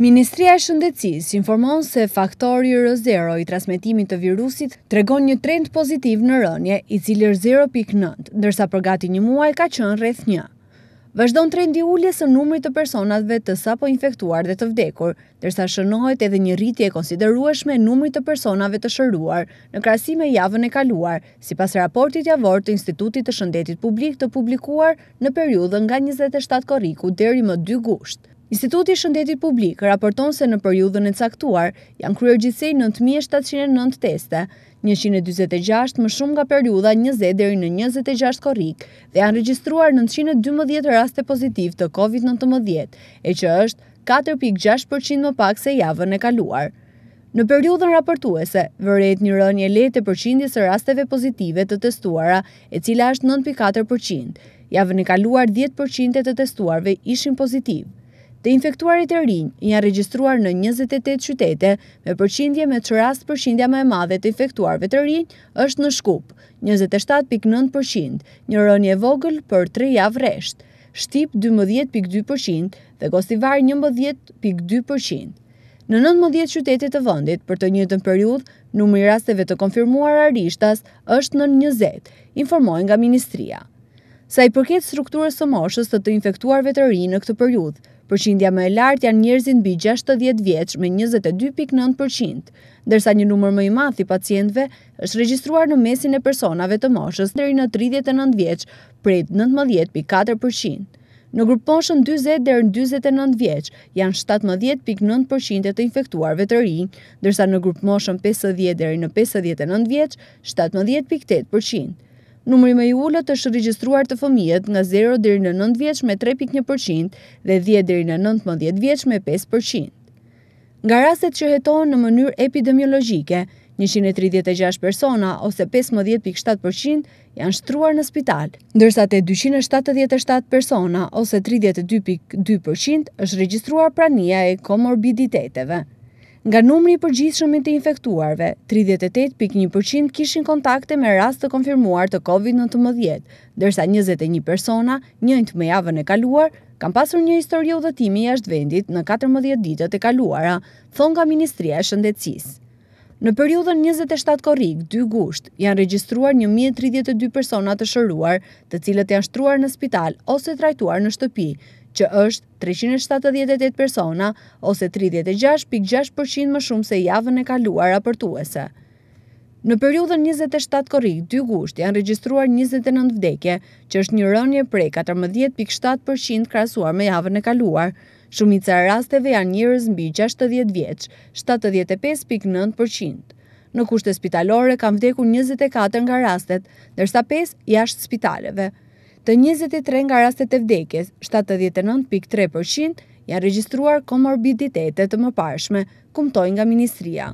Ministria e Shëndecis informon se faktori R0 i transmitimit të virusit të regon një trend pozitiv në rënje, i cilir 0.9, ndërsa për gati një muaj ka qënë rreth një. Vëshdon trendi ullje së numri të personatve të sapo infektuar dhe të vdekur, dërsa shënohet edhe një rritje e konsiderueshme numri të personave të shëruar në krasime javën e kaluar, si pas raportit javor të Institutit të Shëndetit Publik të publikuar në periudhën nga 27 koriku deri më 2 gusht. Instituti Shëndetit Publik raporton se në periudhën e caktuar janë kryer gjithsej 9709 teste, 126 më shumë nga periudha 20 deri në 26 korrik dhe janë regjistruar 912 raste pozitiv të COVID-19, e që është 4.6% më pak se javën e kaluar. Në periudhën raportuese, vërrejt një rënje lejtë e përqindjes e rasteve pozitive të testuara, e cila është 9.4%, javën e kaluar 10% të testuarve ishin pozitiv të infektuarit e rinjë janë registruar në 28 qytete me përqindje me të rast përqindja me madhe të infektuarve të rinjë është në shkup, 27.9%, një rënje vogël për 3 javë reshtë, shtip 12.2% dhe gostivar 11.2%. Në 19 qytete të vëndit, për të një të periud, numri rasteve të konfirmuar arishtas është në 20, informojnë nga Ministria. Sa i përket strukturës të moshës të të infektuarve të rinjë në këtë periudhë, Përqindja më e lartë janë njerëzit mbi 60 vjeç me 22.9%, ndërsa një numër më i madh i pacientëve është regjistruar në mesin e personave të moshës deri në 39 vjeç, prej 19.4%. Në grup moshën 40 deri në 49 vjeç janë 17.9% e të infektuarve të rinj, ndërsa në grup moshën 50 deri në 59 vjeç 17.8% numëri me i ullët është registruar të fëmijët nga 0 dheri në 9 vjeq me 3.1% dhe 10 dheri në 19 vjeq me 5%. Nga raset që hetohen në mënyrë epidemiologike, 136 persona ose 15.7% janë shtruar në spital, ndërsa të 277 persona ose 32.2% është registruar prania e komorbiditeteve. Nga numri i përgjithshëm i të infektuarve, 38.1% kishin kontakte me rast të konfirmuar të COVID-19, dërsa 21 persona, njëjtë me javën e kaluar, kanë pasur një histori udhëtimi jashtë vendit në 14 ditët e kaluara, thonë nga Ministria e Shëndetësisë. Në periudhën 27 korrik, 2 gusht, janë regjistruar 1032 persona të shëruar, të cilët janë shtruar në spital ose trajtuar në shtëpi, që është 378 persona ose 36.6% më shumë se javën e kaluar apërtuese. Në periudhën 27 korik, 2 gusht janë registruar 29 vdekje, që është një rënje prej 14.7% krasuar me javën e kaluar. Shumica e rasteve janë njërës mbi 60 vjeqë, 75.9%. Në kushte spitalore kanë vdekur 24 nga rastet, ndërsa 5 jashtë spitaleve të 23 nga rastet e vdekjes, 79.3% janë registruar komorbiditetet të më pashme, kumtoj nga Ministria.